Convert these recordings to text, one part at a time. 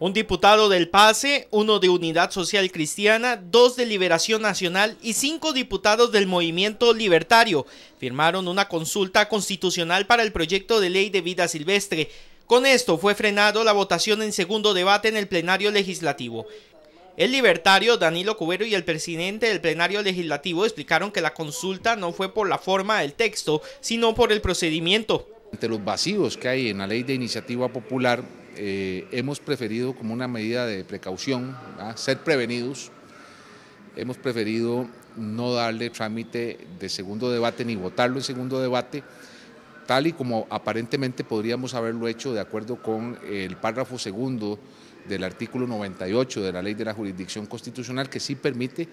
un diputado del PASE, uno de Unidad Social Cristiana, dos de Liberación Nacional y cinco diputados del Movimiento Libertario firmaron una consulta constitucional para el proyecto de ley de vida silvestre. Con esto fue frenado la votación en segundo debate en el plenario legislativo. El libertario Danilo Cubero y el presidente del plenario legislativo explicaron que la consulta no fue por la forma del texto, sino por el procedimiento. Entre los vacíos que hay en la ley de iniciativa popular, eh, hemos preferido como una medida de precaución, ser prevenidos, hemos preferido no darle trámite de segundo debate ni votarlo en segundo debate, tal y como aparentemente podríamos haberlo hecho de acuerdo con el párrafo segundo del artículo 98 de la ley de la jurisdicción constitucional que sí permite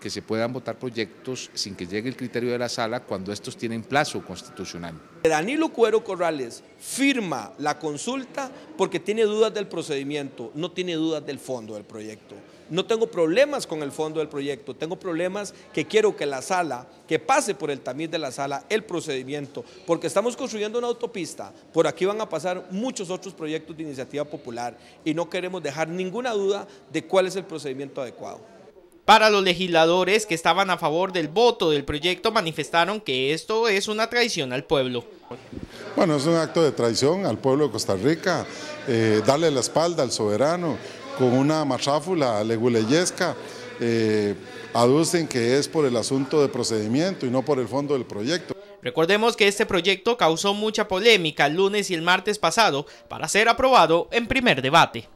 que se puedan votar proyectos sin que llegue el criterio de la sala cuando estos tienen plazo constitucional. Danilo Cuero Corrales firma la consulta porque tiene dudas del procedimiento, no tiene dudas del fondo del proyecto. No tengo problemas con el fondo del proyecto, tengo problemas que quiero que la sala, que pase por el tamiz de la sala el procedimiento, porque estamos construyendo una autopista, por aquí van a pasar muchos otros proyectos de iniciativa popular y no queremos dejar ninguna duda de cuál es el procedimiento adecuado. Para los legisladores que estaban a favor del voto del proyecto manifestaron que esto es una traición al pueblo. Bueno, es un acto de traición al pueblo de Costa Rica, eh, darle la espalda al soberano con una macháfula leguleyesca. Eh, aducen que es por el asunto de procedimiento y no por el fondo del proyecto. Recordemos que este proyecto causó mucha polémica el lunes y el martes pasado para ser aprobado en primer debate.